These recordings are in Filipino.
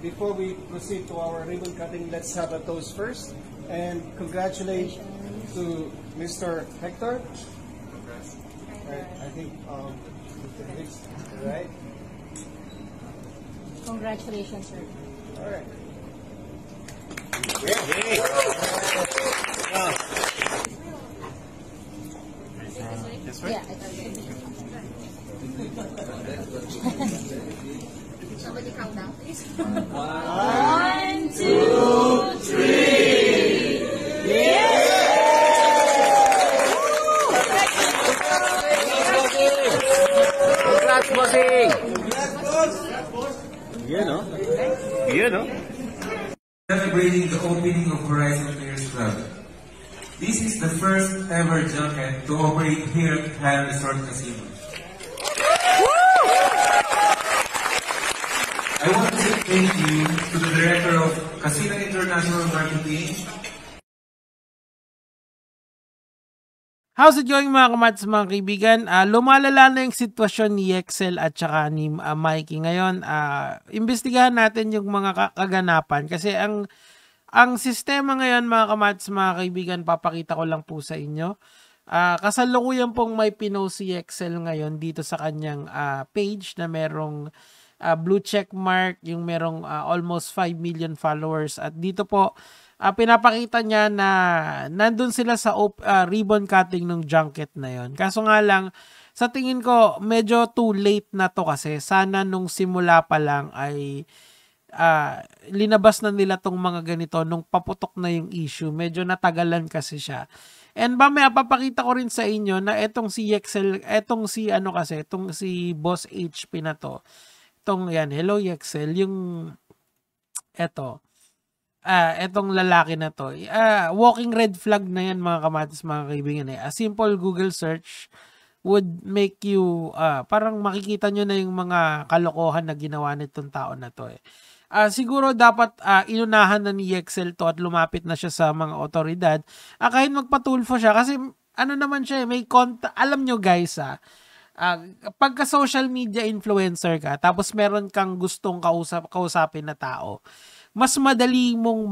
before we proceed to our ribbon cutting, let's have a toast first and congratulate to Mr. Hector. Right, I think um, right. Congratulations, sir. All right. Yeah. Hey. Yeah. Somebody down, please. One, two, three. Yeah! Yeah, no? Yeah, no? Celebrating the opening of Horizon Players Club. This is the first ever junket to operate here at High Resort Casino. I want to say thank you to the Director of Casino International Marketing. How's it going mga kamats, mga kaibigan? Uh, lumalala na yung sitwasyon ni Excel at saka ni uh, Mikey. Ngayon, uh, imbestigahan natin yung mga kaganapan kasi ang ang sistema ngayon mga kamats, mga kaibigan, papakita ko lang po sa inyo. Uh, kasalukuyan pong may pinost si Excel ngayon dito sa kanyang uh, page na merong uh, blue check mark, yung merong uh, almost 5 million followers. At dito po, uh, pinapakita niya na nandun sila sa op- uh, ribbon cutting ng junket na yon. Kaso nga lang, sa tingin ko, medyo too late na to kasi sana nung simula pa lang ay uh, linabas na nila tong mga ganito nung paputok na yung issue. Medyo natagalan kasi siya. And ba may papakita ko rin sa inyo na etong si Excel, etong si ano kasi, etong si Boss HP na to etong yan, hello Excel, yung eto, ah, etong lalaki na to, ah, walking red flag na yan mga kamatis, mga kaibigan eh. A simple Google search would make you, ah, parang makikita nyo na yung mga kalokohan na ginawa nitong tao na to eh. Uh, siguro dapat uh, inunahan na ni Excel to at lumapit na siya sa mga otoridad. Uh, kahit magpatulfo siya kasi ano naman siya eh, may contact. Alam nyo guys ah, Uh, pagka social media influencer ka, tapos meron kang gustong kausap, kausapin na tao, mas madali mong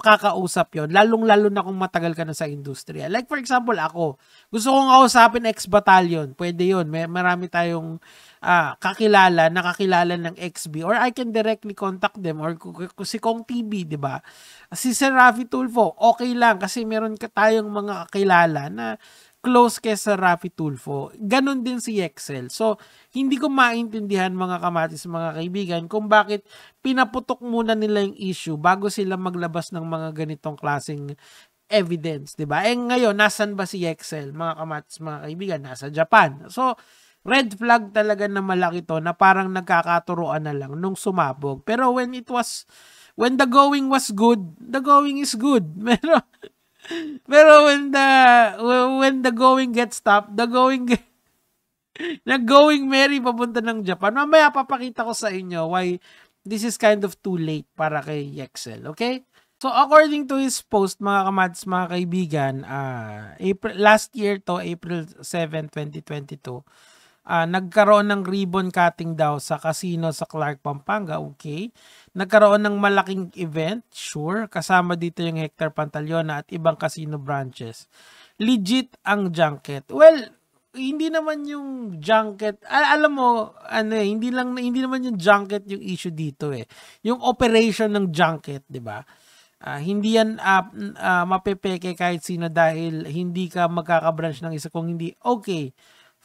makakausap yon lalong-lalo na kung matagal ka na sa industriya. Like for example, ako, gusto kong kausapin ex-battalion, pwede yon May, marami tayong ah, kakilala, nakakilala ng XB or I can directly contact them or si Kong TV, di ba? Si Sir Rafi Tulfo, okay lang kasi meron ka tayong mga kakilala na close kesa Rafi Tulfo. ganun din si Excel. So, hindi ko maintindihan mga kamatis, mga kaibigan, kung bakit pinaputok muna nila yung issue bago sila maglabas ng mga ganitong klaseng evidence, 'di ba? Eh ngayon, nasan ba si Excel, mga kamatis, mga kaibigan? Nasa Japan. So, red flag talaga na malaki to na parang nagkakaturoan na lang nung sumabog. Pero when it was when the going was good, the going is good. Meron, Pero when the when the going gets tough, the going na going merry papunta ng Japan. Mamaya papakita ko sa inyo why this is kind of too late para kay Yexel, okay? So according to his post mga kamads, mga kaibigan, uh, April, last year to April 7, 2022, uh, nagkaroon ng ribbon cutting daw sa casino sa Clark, Pampanga. Okay. Nagkaroon ng malaking event, sure. Kasama dito yung Hector Pantaleona at ibang casino branches. Legit ang junket. Well, hindi naman yung junket, al- alam mo, ano eh, hindi lang hindi naman yung junket yung issue dito eh. Yung operation ng junket, 'di ba? Uh, hindi yan uh, uh, mapepeke kahit sino dahil hindi ka magkaka-branch ng isa kung hindi okay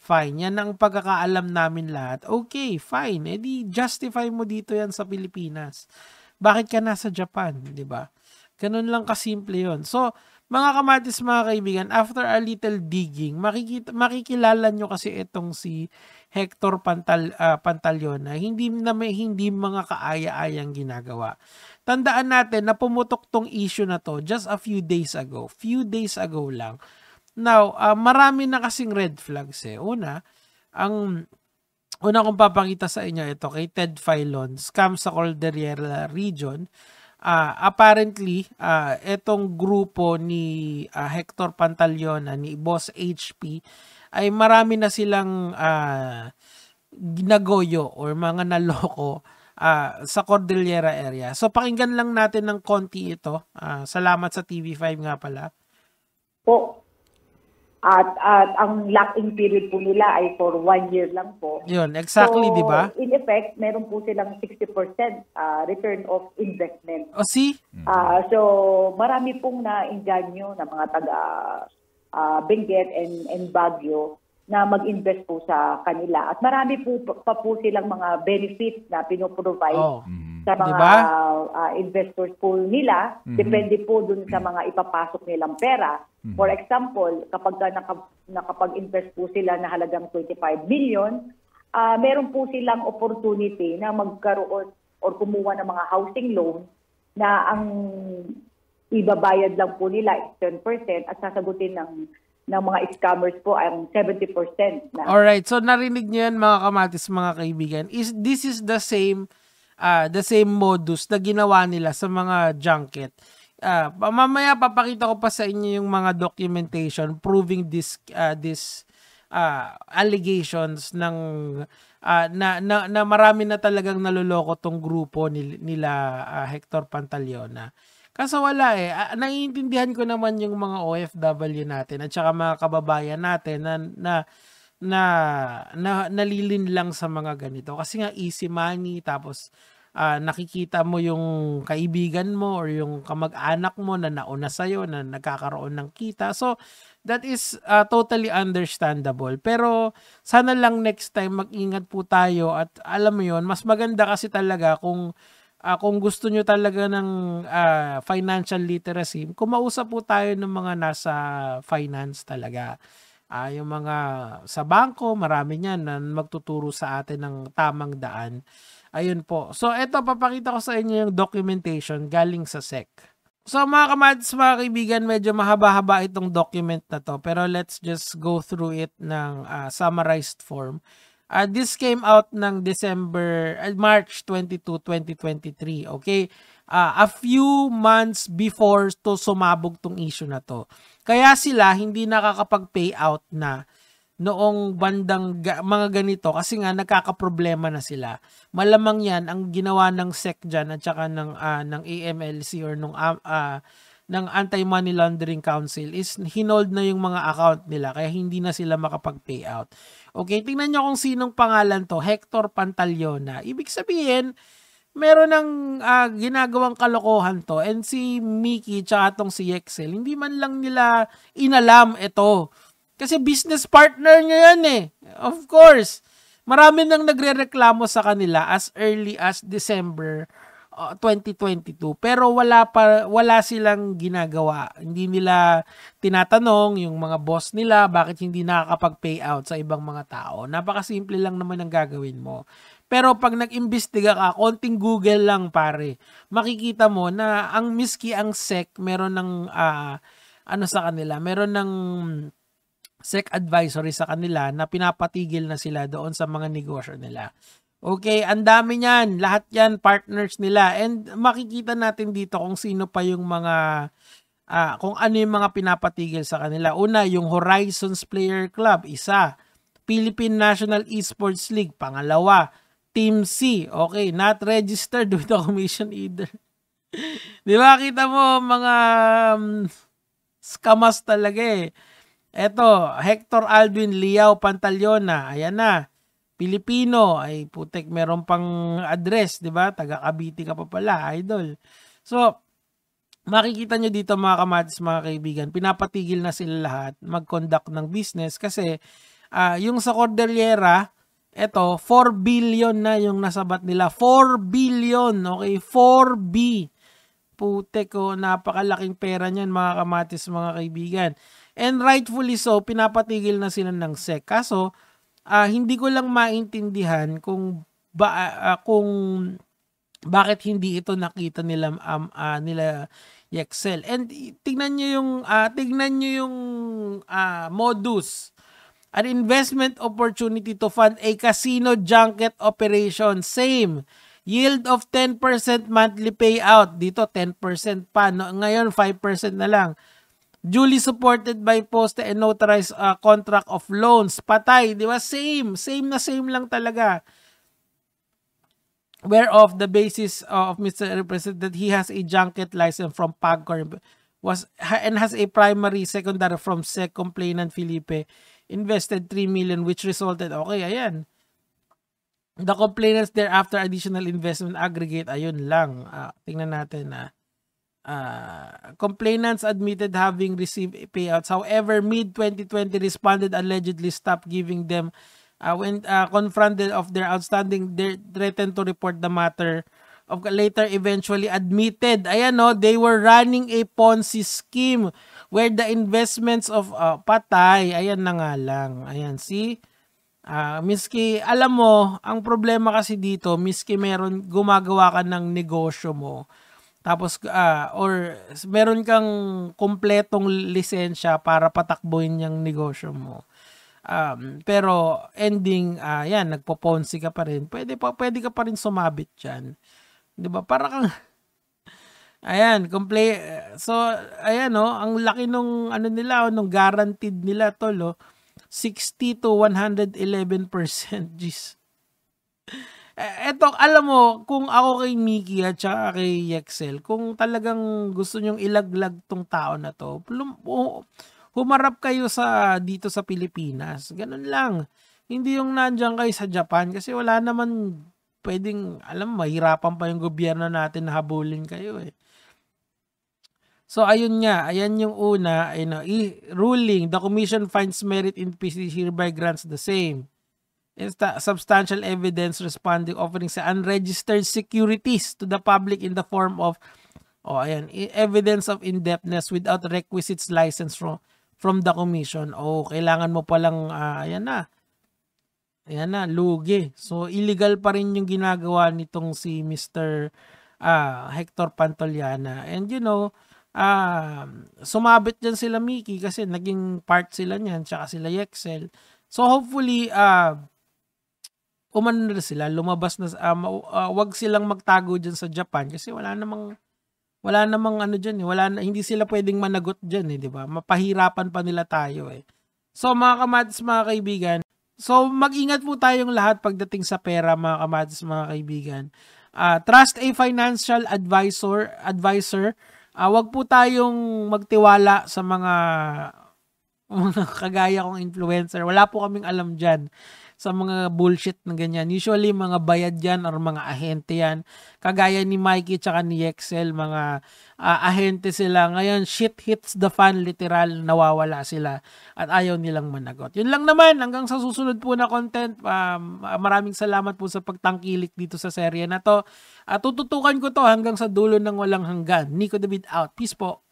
Fine, yan ang pagkakaalam namin lahat. Okay, fine. E di justify mo dito yan sa Pilipinas. Bakit ka nasa Japan, di ba? Ganun lang kasimple yon. So, mga kamatis, mga kaibigan, after a little digging, makikita, makikilala nyo kasi itong si Hector Pantal, uh, ah, Pantaliona. Hindi, na may, hindi mga kaaya-ayang ginagawa. Tandaan natin na pumutok tong issue na to just a few days ago. Few days ago lang Now, uh, marami na kasing red flags eh. Una, ang una kong papakita sa inyo ito kay Ted Filon, scam sa Cordillera region. Uh, apparently, uh, etong grupo ni uh, Hector Pantaleona, ni Boss HP, ay marami na silang uh, ginagoyo or mga naloko uh, sa Cordillera area. So pakinggan lang natin ng konti ito. Uh, salamat sa TV5 nga pala. Po, at, at ang lock-in period po nila ay for one year lang po. Yun, exactly, so, di ba? In effect, meron po silang 60% uh, ah, return of investment. oh, see? Uh, so, marami pong na-inganyo ng mga taga uh, Benguet and, and Baguio na mag-invest po sa kanila. At marami po pa po silang mga benefits na pinoprovide oh. Mm sa mga diba? uh, ah, investors pool nila, mm-hmm. depende po dun sa mhm. mga ipapasok nilang pera. Mm-hmm. For example, kapag naka, nakapag-invest po sila na halagang 25 million, uh, meron po silang opportunity na magkaroon or kumuha ng mga housing loan na ang ibabayad lang po nila is 10% at sasagutin ng ng mga scammers po ang 70% na. All right, so narinig niyo yan mga kamatis mga kaibigan. Is this is the same uh, the same modus na ginawa nila sa mga junket. Uh, mamaya papakita ko pa sa inyo yung mga documentation proving this uh, this uh, allegations ng uh, na, na na marami na talagang naloloko tong grupo ni, nila uh, Hector Pantaleona. Kaso wala eh. Uh, naiintindihan ko naman yung mga OFW natin at saka mga kababayan natin na na na, na nalilin lang sa mga ganito kasi nga easy money tapos uh, nakikita mo yung kaibigan mo or yung kamag-anak mo na nauna sa'yo, na nagkakaroon ng kita. So, that is uh, totally understandable. Pero sana lang next time mag-ingat po tayo at alam mo yon mas maganda kasi talaga kung uh, kung gusto nyo talaga ng uh, financial literacy, kumausap po tayo ng mga nasa finance talaga. Uh, yung mga sa bangko, marami niyan na magtuturo sa atin ng tamang daan. Ayun po. So, eto, papakita ko sa inyo yung documentation galing sa SEC. So, mga kamads, mga kaibigan, medyo mahaba-haba itong document na to. Pero let's just go through it ng uh, summarized form. Uh, this came out ng December, uh, March 22, 2023. Okay? uh, a few months before to sumabog tong issue na to. Kaya sila hindi nakakapag-payout na noong bandang ga- mga ganito kasi nga nagkakaproblema na sila. Malamang 'yan ang ginawa ng SEC diyan at saka ng uh, ng AMLC or ng, uh, ah, uh, ng Anti-Money Laundering Council is hinold na yung mga account nila kaya hindi na sila makapag-payout. Okay, tingnan nyo kung sinong pangalan to, Hector Pantaliona. Ibig sabihin, meron ng uh, ginagawang kalokohan to and si Mickey tsaka tong si Excel, hindi man lang nila inalam ito. Kasi business partner niya yan eh. Of course. Marami nang nagrereklamo sa kanila as early as December 2022 uh, pero wala pa wala silang ginagawa. Hindi nila tinatanong yung mga boss nila bakit hindi nakakapag pay out sa ibang mga tao. Napakasimple lang naman ang gagawin mo. Pero pag nag-imbestiga ka, konting Google lang pare. Makikita mo na ang miski ang SEC meron ng uh, ano sa kanila, meron ng SEC advisory sa kanila na pinapatigil na sila doon sa mga negosyo nila. Okay, ang dami niyan. Lahat yan partners nila. And makikita natin dito kung sino pa yung mga uh, kung ano yung mga pinapatigil sa kanila. Una, yung Horizons Player Club, isa. Philippine National Esports League, pangalawa. Team C, okay, not registered with the commission either. Di ba? Kita mo, mga um, scamas talaga eh. Eto, Hector Alvin Liao Pantaliona, ayan na. Pilipino ay putek meron pang address, 'di ba? Taga Cavite ka pa pala, idol. So, makikita nyo dito mga kamatis, mga kaibigan, pinapatigil na sila lahat mag-conduct ng business kasi uh, yung sa Cordillera, eto, 4 billion na yung nasabat nila. 4 billion, okay? 4B. Pute ko, napakalaking pera niyan mga kamatis, mga kaibigan. And rightfully so, pinapatigil na sila ng SEC. Kaso, uh, hindi ko lang maintindihan kung ba uh, kung bakit hindi ito nakita nila um, uh, nila Excel. And tingnan niyo yung uh, tingnan niyo yung uh, modus An investment opportunity to fund a casino junket operation. Same. Yield of 10% monthly payout. Dito, 10% pa. No, ngayon, 5% na lang duly supported by post and notarized uh, contract of loans. Patay, di ba? Same, same na same lang talaga. Whereof the basis uh, of Mr. Representative that he has a junket license from PAGCOR was and has a primary secondary from SEC complainant Felipe invested 3 million which resulted okay ayan the complainants thereafter additional investment aggregate ayun lang uh, tingnan natin na uh, Uh, complainants admitted having received payouts. However, mid-2020 responded allegedly stopped giving them uh, when uh, confronted of their outstanding, they threatened to report the matter. Of, later, eventually admitted, ayan no, oh, they were running a Ponzi scheme where the investments of uh, patay, ayan na nga lang. Ayan, see? Uh, miski, alam mo, ang problema kasi dito, miski meron, gumagawa ka ng negosyo mo tapos, uh, or meron kang kumpletong lisensya para patakboyin yung negosyo mo. Um, pero ending, uh, yan, nagpo-ponzi ka pa rin. Pwede, pa, pwede ka pa rin sumabit 'Di ba Para kang, ayan, complete. So, ayan, no, oh, ang laki nung, ano nila, oh, nung guaranteed nila, tol, oh, 60 to 111%. Jeez. Eh, eto, alam mo, kung ako kay Mickey at saka kay Yexel, kung talagang gusto nyong ilaglag tong tao na to, humarap kayo sa dito sa Pilipinas. Ganun lang. Hindi yung nandiyan kayo sa Japan kasi wala naman pwedeng, alam, mahirapan pa yung gobyerno natin na habulin kayo eh. So ayun nga, ayan yung una, you know, ruling, the commission finds merit in PC hereby grants the same substantial evidence responding offering sa unregistered securities to the public in the form of oh, ayan, e, evidence of indebtedness without requisites license from, from the commission. Oh, kailangan mo palang, uh, ayan na, ayan na, lugi. So, illegal pa rin yung ginagawa nitong si Mr. Uh, ah, Hector Pantoliana. And you know, uh, sumabit din sila Mickey kasi naging part sila niyan, tsaka sila Excel So, hopefully, uh, umano na sila, lumabas na, um, uh, wag silang magtago dyan sa Japan kasi wala namang, wala namang ano dyan, eh, wala na, hindi sila pwedeng managot dyan eh, di ba? Mapahirapan pa nila tayo eh. So mga kamatis, mga kaibigan, so mag-ingat po tayong lahat pagdating sa pera mga kamatis, mga kaibigan. Uh, trust a financial advisor, advisor. Uh, wag po tayong magtiwala sa mga mga kagaya kong influencer. Wala po kaming alam dyan sa mga bullshit na ganyan. Usually, mga bayad yan or mga ahente yan. Kagaya ni Mikey tsaka ni Excel, mga uh, ahente sila. Ngayon, shit hits the fan, literal, nawawala sila at ayaw nilang managot. Yun lang naman, hanggang sa susunod po na content, um, ah, maraming salamat po sa pagtangkilik dito sa serye na to. At tututukan ko to hanggang sa dulo ng walang hanggan. Nico David out. Peace po.